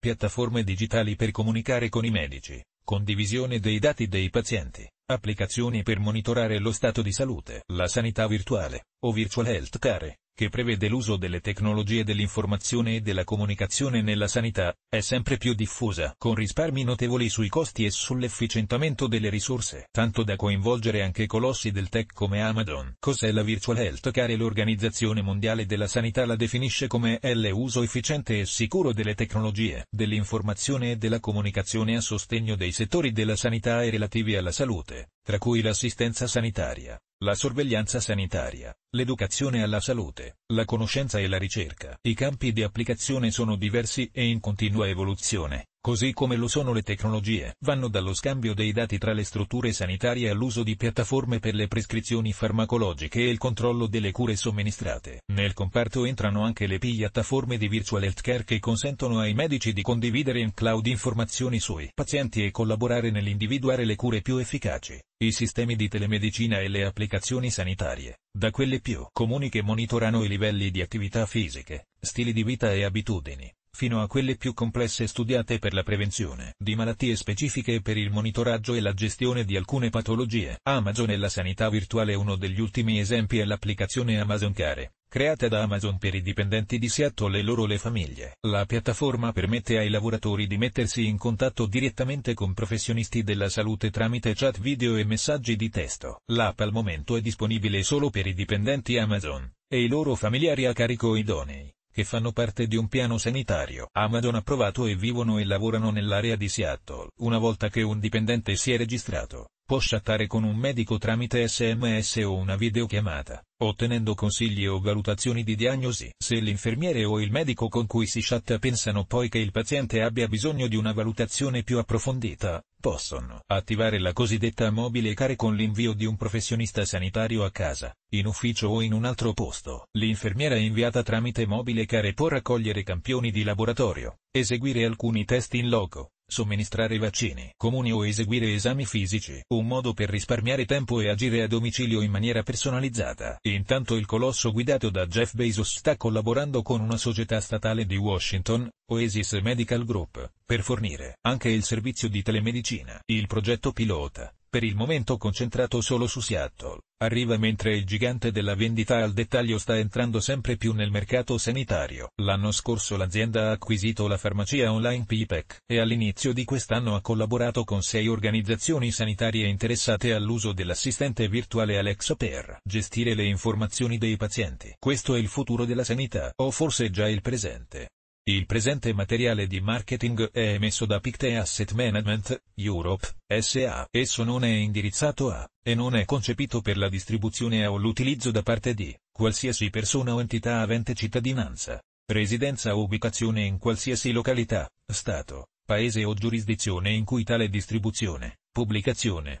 piattaforme digitali per comunicare con i medici, condivisione dei dati dei pazienti, applicazioni per monitorare lo stato di salute, la sanità virtuale, o virtual healthcare, che prevede l'uso delle tecnologie dell'informazione e della comunicazione nella sanità, è sempre più diffusa, con risparmi notevoli sui costi e sull'efficientamento delle risorse, tanto da coinvolgere anche colossi del tech come Amazon. Cos'è la virtual healthcare? L'Organizzazione Mondiale della Sanità la definisce come l'uso efficiente e sicuro delle tecnologie, dell'informazione e della comunicazione a sostegno dei settori della sanità e relativi alla salute tra cui l'assistenza sanitaria, la sorveglianza sanitaria, l'educazione alla salute, la conoscenza e la ricerca. I campi di applicazione sono diversi e in continua evoluzione, così come lo sono le tecnologie, vanno dallo scambio dei dati tra le strutture sanitarie all'uso di piattaforme per le prescrizioni farmacologiche e il controllo delle cure somministrate. Nel comparto entrano anche le piattaforme di virtual healthcare che consentono ai medici di condividere in cloud informazioni sui pazienti e collaborare nell'individuare le cure più efficaci i sistemi di telemedicina e le applicazioni sanitarie, da quelle più comuni che monitorano i livelli di attività fisiche, stili di vita e abitudini, fino a quelle più complesse studiate per la prevenzione di malattie specifiche e per il monitoraggio e la gestione di alcune patologie. Amazon e la sanità virtuale Uno degli ultimi esempi è l'applicazione Amazon Care, creata da Amazon per i dipendenti di Seattle e loro le famiglie. La piattaforma permette ai lavoratori di mettersi in contatto direttamente con professionisti della salute tramite chat video e messaggi di testo. L'app al momento è disponibile solo per i dipendenti Amazon e i loro familiari a carico idonei che fanno parte di un piano sanitario. Amazon approvato e vivono e lavorano nell'area di Seattle. Una volta che un dipendente si è registrato, può chattare con un medico tramite sms o una videochiamata, ottenendo consigli o valutazioni di diagnosi. Se l'infermiere o il medico con cui si chatta pensano poi che il paziente abbia bisogno di una valutazione più approfondita, Possono attivare la cosiddetta mobile care con l'invio di un professionista sanitario a casa, in ufficio o in un altro posto. L'infermiera inviata tramite mobile care può raccogliere campioni di laboratorio, eseguire alcuni test in loco, somministrare vaccini comuni o eseguire esami fisici, un modo per risparmiare tempo e agire a domicilio in maniera personalizzata. Intanto il colosso guidato da Jeff Bezos sta collaborando con una società statale di Washington, Oasis Medical Group, per fornire anche il servizio di telemedicina. Il progetto pilota per il momento concentrato solo su Seattle, arriva mentre il gigante della vendita al dettaglio sta entrando sempre più nel mercato sanitario. L'anno scorso l'azienda ha acquisito la farmacia online PIPEC e all'inizio di quest'anno ha collaborato con sei organizzazioni sanitarie interessate all'uso dell'assistente virtuale Alexa per gestire le informazioni dei pazienti. Questo è il futuro della sanità, o forse già il presente. Il presente materiale di marketing è emesso da Pictet Asset Management, Europe, SA. Esso non è indirizzato a, e non è concepito per la distribuzione o l'utilizzo da parte di, qualsiasi persona o entità avente cittadinanza, residenza o ubicazione in qualsiasi località, Stato, Paese o giurisdizione in cui tale distribuzione, pubblicazione,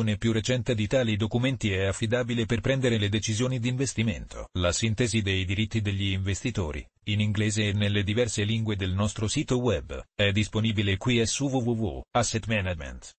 versione più recente di tali documenti è affidabile per prendere le decisioni di investimento. La sintesi dei diritti degli investitori, in inglese e nelle diverse lingue del nostro sito web, è disponibile qui su www.assetmanagement.com.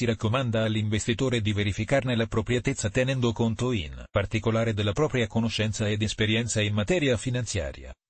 si raccomanda all'investitore di verificarne l'appropriatezza tenendo conto in particolare della propria conoscenza ed esperienza in materia finanziaria